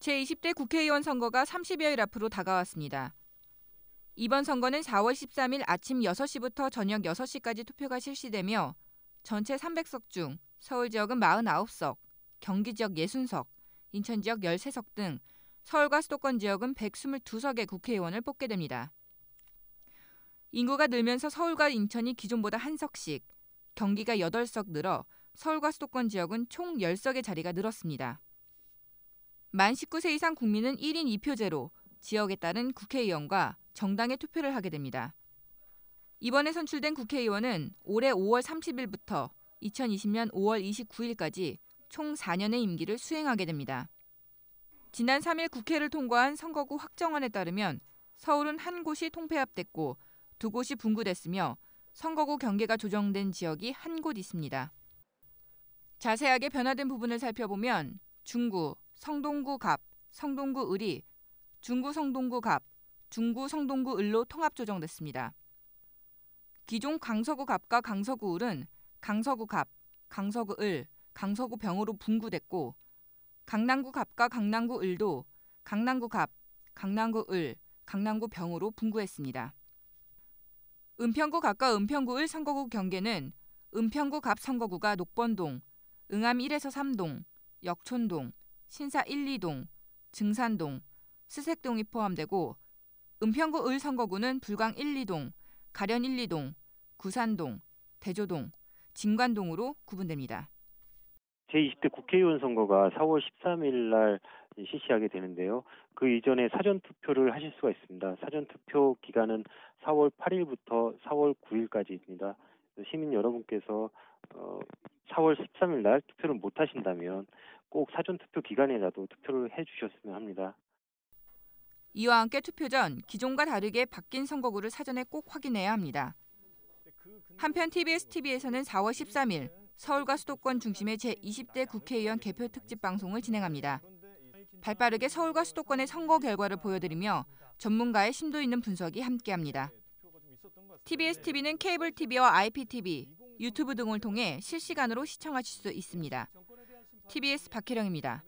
제20대 국회의원 선거가 30여일 앞으로 다가왔습니다. 이번 선거는 4월 13일 아침 6시부터 저녁 6시까지 투표가 실시되며 전체 300석 중 서울 지역은 49석, 경기 지역 60석, 인천 지역 13석 등 서울과 수도권 지역은 122석의 국회의원을 뽑게 됩니다. 인구가 늘면서 서울과 인천이 기존보다 한 석씩, 경기가 8석 늘어 서울과 수도권 지역은 총 10석의 자리가 늘었습니다. 만 19세 이상 국민은 1인 2표제로 지역에 따른 국회의원과 정당에 투표를 하게 됩니다. 이번에 선출된 국회의원은 올해 5월 30일부터 2020년 5월 29일까지 총 4년의 임기를 수행하게 됩니다. 지난 3일 국회를 통과한 선거구 확정안에 따르면 서울은 한 곳이 통폐합됐고 두 곳이 분구됐으며 선거구 경계가 조정된 지역이 한 곳 있습니다. 자세하게 변화된 부분을 살펴보면 중구, 성동구 갑, 성동구 을이 중구 성동구 갑, 중구 성동구 을로 통합 조정됐습니다. 기존 강서구 갑과 강서구 을은 강서구 갑, 강서구 을, 강서구 병으로 분구됐고 강남구 갑과 강남구 을도 강남구 갑, 강남구 을, 강남구 병으로 분구했습니다. 은평구 갑과 은평구 을 선거구 경계는 은평구 갑 선거구가 녹번동, 응암 1에서 3동, 역촌동, 신사 1, 2동, 증산동, 스색동이 포함되고 은평구 을 선거구는 불광 1, 2동, 가련 1, 2동, 구산동, 대조동, 진관동으로 구분됩니다. 제20대 국회의원 선거가 4월 13일 날 실시하게 되는데요. 그 이전에 사전 투표를 하실 수가 있습니다. 사전 투표 기간은 4월 8일부터 4월 9일까지입니다. 시민 여러분께서 어, 4월 13일 날 투표를 못 하신다면 꼭 사전 투표 기간에라도 투표를 해 주셨으면 합니다. 이와 함께 투표 전 기존과 다르게 바뀐 선거구를 사전에 꼭 확인해야 합니다. 한편 TBS TV에서는 4월 13일 서울과 수도권 중심의 제20대 국회의원 개표 특집 방송을 진행합니다. 발빠르게 서울과 수도권의 선거 결과를 보여드리며 전문가의 심도 있는 분석이 함께합니다. TBS 네. TV는 케이블 TV와 IPTV, 유튜브 등을 통해 실시간으로 시청하실 수 있습니다. TBS 박혜령입니다.